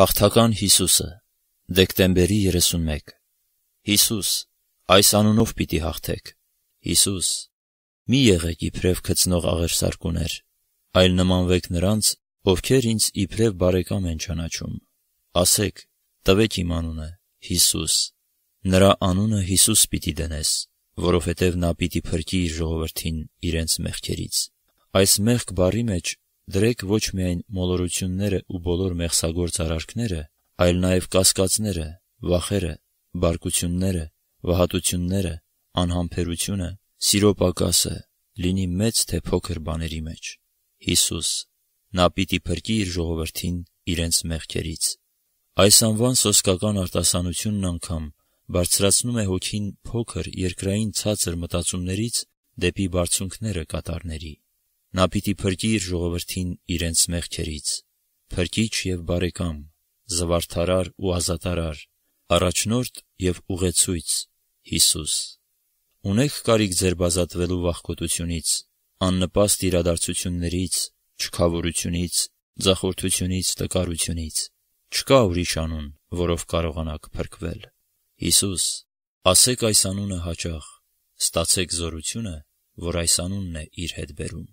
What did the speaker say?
Հաղթական Հիսուսը դեկտեմբերի 31 Հիսուս այս անունով պիտի հաղթեք Հիսուս մի եղեք իբրև քծնող աղերսարկուներ այլ նմանվեք նրանց ովքեր ինձ իբրև բարեկամ են ճանաչում ասեք տվեք իմ անունը Հիսուս նրա անունը Հիսուս պիտի դնես որովհետև նա պիտի փրկի իր ժողովրդին իրենց մեղքերից այս մեղք բարի մեջ Դրեք ոչ միայն մոլորությունները ու բոլոր մեղսագործ արարքները, այլ նաև կասկածները, վախերը, բարկությունները, վհատությունները, անհամբերությունը, սիրո պակասը, լինի մեծ թե փոքր բաների մեջ։ Հիսուս նա պիտի փրկի իր ժողովրդին իրենց մեղքերից։ Այս անվան սոսկական արտասանությունն անգամ բարձրացնում է հոգին փոքր երկրային ցածր մտածումներից դեպի բարձունքները կատարների։ Նա պիտի փրկի իր ժողովրդին իրենց մեղքերից, փրկիչ եւ բարեկամ, զվարթարար ու ազատարար, առաջնորդ եւ ուղեցույց Հիսուս։ Ունեք կարիք ձեր բազատվելու վախկոտությունից, աննպաստ իրադարձություններից, չքավորությունից, ձախորդությունից, տկարությունից։ Չկա ուրիշ անուն, որով կարողանաք փրկվել։ Հիսուս, ասեք այս անունը հաճախ, ստացեք զորությունը, որ այս անունն է իր հետ բերում։